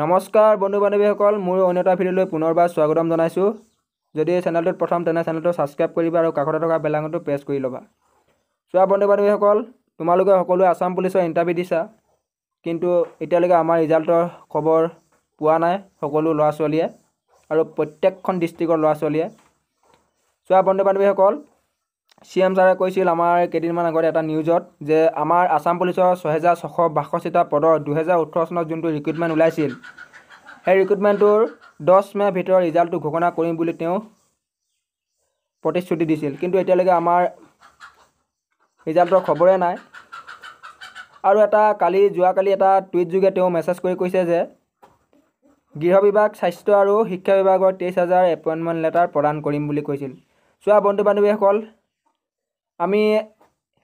নমস্কাৰ বন্ধু বান্ধৱীসকল মোৰ অন্য এটা ভিডিঅ'লৈ পুনৰবাৰ স্বাগতম জনাইছোঁ যদি এই চেনেলটোত প্ৰথম তেনে চেনেলটো ছাবস্ক্ৰাইব কৰিবা আৰু কাষতে থকা বেলাঙটো প্ৰেছ কৰি ল'বা চোৱা বন্ধু বান্ধৱীসকল তোমালোকে সকলোৱে আসাম পুলিচৰ ইণ্টাৰভিউ দিছা কিন্তু এতিয়ালৈকে আমাৰ ৰিজাল্টৰ খবৰ পোৱা নাই সকলো ল'ৰা ছোৱালীয়ে আৰু প্ৰত্যেকখন ডিষ্ট্ৰিক্টৰ ল'ৰা ছোৱালীয়ে চোৱা বন্ধু বান্ধৱীসকল চি এম ছাৰে কৈছিল আমাৰ কেইদিনমান আগত এটা নিউজত যে আমাৰ আছাম পুলিচৰ ছহেজাৰ ছশ বাষষ্ঠিটা পদৰ দুহেজাৰ ওঠৰ চনত যোনটো ৰিক্ৰুইটমেণ্ট ওলাইছিল সেই ৰিক্ৰুইটমেণ্টটোৰ দহ মে' ভিতৰত ৰিজাল্টটো ঘোষণা কৰিম বুলি তেওঁ প্ৰতিশ্ৰুতি দিছিল কিন্তু এতিয়ালৈকে আমাৰ ৰিজাল্টৰ খবৰে নাই আৰু এটা কালি যোৱাকালি এটা টুইটযোগে তেওঁ মেছেজ কৰি কৈছে যে গৃহ বিভাগ স্বাস্থ্য আৰু শিক্ষা বিভাগৰ তেইছ হাজাৰ এপইণ্টমেণ্ট লেটাৰ প্ৰদান কৰিম বুলি কৈছিল চোৱা বন্ধু বান্ধৱীসকল আমি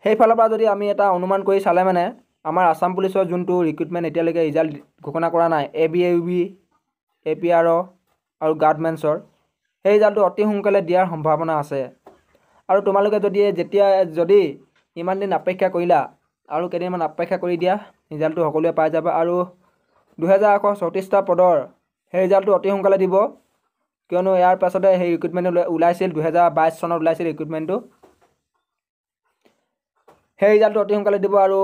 সেইফালৰ পৰা যদি আমি এটা অনুমান কৰি চালে মানে আমাৰ আসাম পুলিচৰ যোনটো ৰিক্ৰুইটমেণ্ট এতিয়ালৈকে ৰিজাল্ট ঘোষণা কৰা নাই A B A B A P R O' আৰু গাৰ্ডমেণ্টছৰ সেই ৰিজাল্টটো অতি সোনকালে দিয়াৰ সম্ভাৱনা আছে আৰু তোমালোকে যদি যেতিয়া যদি ইমান দিন অপেক্ষা কৰিলা আৰু কেইদিনমান অপেক্ষা কৰি দিয়া ৰিজাল্টটো সকলোৱে পাই যাবা আৰু দুহেজাৰ এশ চৌত্ৰিছটা পদৰ সেই ৰিজাল্টটো অতি সোনকালে দিব কিয়নো ইয়াৰ পাছতে সেই ৰিক্ৰুইটমেণ্ট ওলাইছিল দুহেজাৰ বাইছ চনত ওলাইছিল ৰিক্ৰুইটমেণ্টটো সেই ৰিজাল্টটো অতি সোনকালে দিব আৰু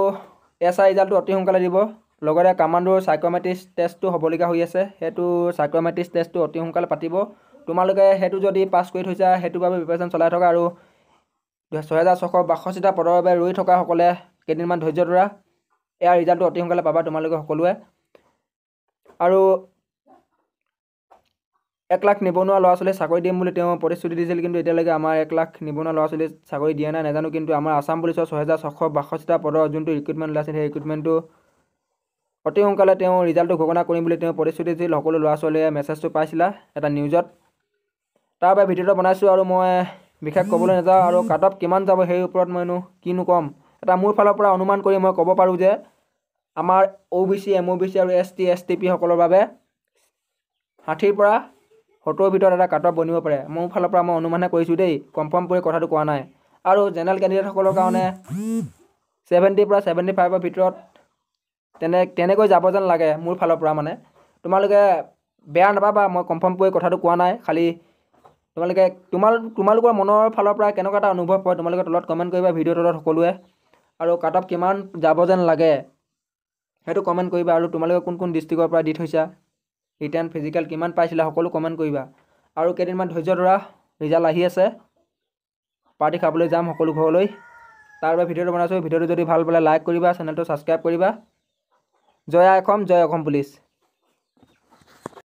এছ আই ৰিজাল্টটো অতি সোনকালে দিব লগতে কামাণ্ডোৰ চাইক'মেট্ৰিক্স টেষ্টটো হ'বলগীয়া হৈ আছে সেইটো চাইক'মেট্ৰিক্স টেষ্টটো অতি সোনকালে পাতিব তোমালোকে সেইটো যদি পাছ কৰি থৈছা সেইটোৰ বাবে প্ৰিপেৰেশ্যন চলাই থকা আৰু ছহেজাৰ ছশ বাষষ্ঠিটা পদৰ বাবে ৰৈ থকাসকলে কেইদিনমান ধৈৰ্য ধৰা ইয়াৰ ৰিজাল্টটো অতি সোনকালে পাবা তোমালোকে সকলোৱে আৰু এক লাখ নিবনুৱা ল'ৰা ছোৱালীয়ে চাকৰি দিম বুলি তেওঁ প্ৰতিশ্ৰুতি দিছিল কিন্তু এতিয়ালৈকে আমাৰ এক লাখ নিবনুৱা ল'ৰা ছোৱালী চাকৰি দিয়া নাই নাজানো কিন্তু আমাৰ আছাম পুলিচৰ ছহেজাৰ ছশ বাষষ্ঠিটা পদৰ যোনটো ৰিক্ৰুটমেণ্ট ওলাইছিল সেই ৰিক্ৰুটমেণ্টটো অতি সোনকালে তেওঁ ৰিজাল্টটো ঘোষণা কৰিম বুলি তেওঁ প্ৰতিশ্ৰুতি দিছিল সকলো ল'ৰা ছোৱালীয়ে মেছেজটো পাইছিলা এটা নিউজত তাৰ বাবে ভিডিঅ'টো বনাইছোঁ আৰু মই বিশেষ ক'বলৈ নাযাওঁ আৰু কাট অফ কিমান যাব সেই ওপৰত মইনো কিনো ক'ম এটা মোৰ ফালৰ পৰা অনুমান কৰি মই ক'ব পাৰোঁ যে আমাৰ O' B C M O' B C আৰু এছ টি এছ টি পিসকলৰ বাবে ষাঠিৰ পৰা ফটোৰ ভিতৰত এটা কাট অফ বনিব পাৰে মোৰ ফালৰ পৰা মই অনুমানহে কৰিছোঁ দেই কনফাৰ্ম কৰি কথাটো কোৱা নাই আৰু জেনেৰেল কেণ্ডিডেটসকলৰ কাৰণে ছেভেণ্টিৰ পৰা ছেভেণ্টি ফাইভৰ ভিতৰত তেনে তেনেকৈ যাব যেন লাগে মোৰ ফালৰ পৰা মানে তোমালোকে বেয়া নাপাবা মই কনফাৰ্ম কৰি কথাটো কোৱা নাই খালী তোমালোকে তোমাল তোমালোকৰ মনৰ ফালৰ পৰা কেনেকুৱা এটা অনুভৱ হয় তোমালোকে তলত কমেণ্ট কৰিবা ভিডিঅ' তলত সকলোৱে আৰু কাট অফ কিমান যাব যেন লাগে সেইটো কমেণ্ট কৰিবা আৰু তোমালোকে কোন কোন ডিষ্ট্ৰিক্টৰ পৰা দি থৈছা ৰিটাৰ্ণ ফিজিকেল কিমান পাইছিলে সকলো কমেণ্ট কৰিবা আৰু কেইদিনমান ধৈৰ্য ধৰা ৰিজাল্ট আহি আছে পাৰ্টি খাবলৈ যাম সকলো ঘৰলৈ তাৰ বাবে ভিডিঅ'টো বনাইছোঁ ভিডিঅ'টো যদি ভাল পালে লাইক কৰিবা চেনেলটো ছাবস্ক্ৰাইব কৰিবা জয় অসম জয় অসম পুলিচ